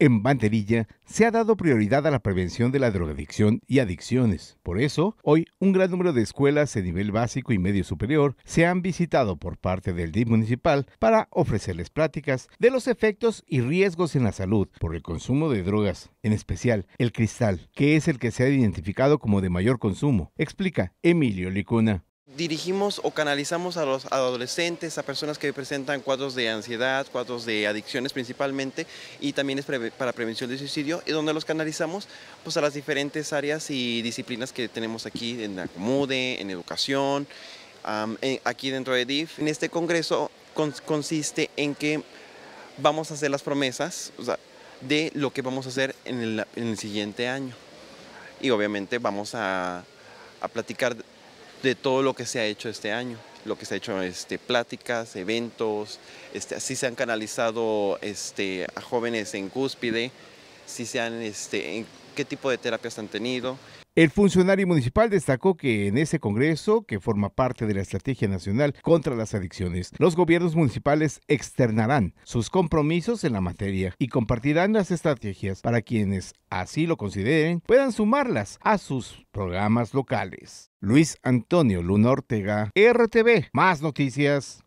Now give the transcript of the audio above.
En Banderilla se ha dado prioridad a la prevención de la drogadicción y adicciones. Por eso, hoy un gran número de escuelas de nivel básico y medio superior se han visitado por parte del DIP municipal para ofrecerles prácticas de los efectos y riesgos en la salud por el consumo de drogas, en especial el cristal, que es el que se ha identificado como de mayor consumo, explica Emilio Licuna dirigimos o canalizamos a los adolescentes, a personas que presentan cuadros de ansiedad, cuadros de adicciones principalmente, y también es para prevención de suicidio, y donde los canalizamos pues, a las diferentes áreas y disciplinas que tenemos aquí en la comude en educación, eh, aquí dentro de DIF. En este congreso consiste en que vamos a hacer las promesas de lo que vamos a hacer en el, siguiente año. Y obviamente vamos a platicar de todo lo que se ha hecho este año. Lo que se ha hecho, este, pláticas, eventos, este, así se han canalizado este, a jóvenes en cúspide, si se han, este, qué tipo de terapias han tenido, el funcionario municipal destacó que en ese Congreso, que forma parte de la Estrategia Nacional contra las Adicciones, los gobiernos municipales externarán sus compromisos en la materia y compartirán las estrategias para quienes así lo consideren puedan sumarlas a sus programas locales. Luis Antonio Luna Ortega, RTV, más noticias.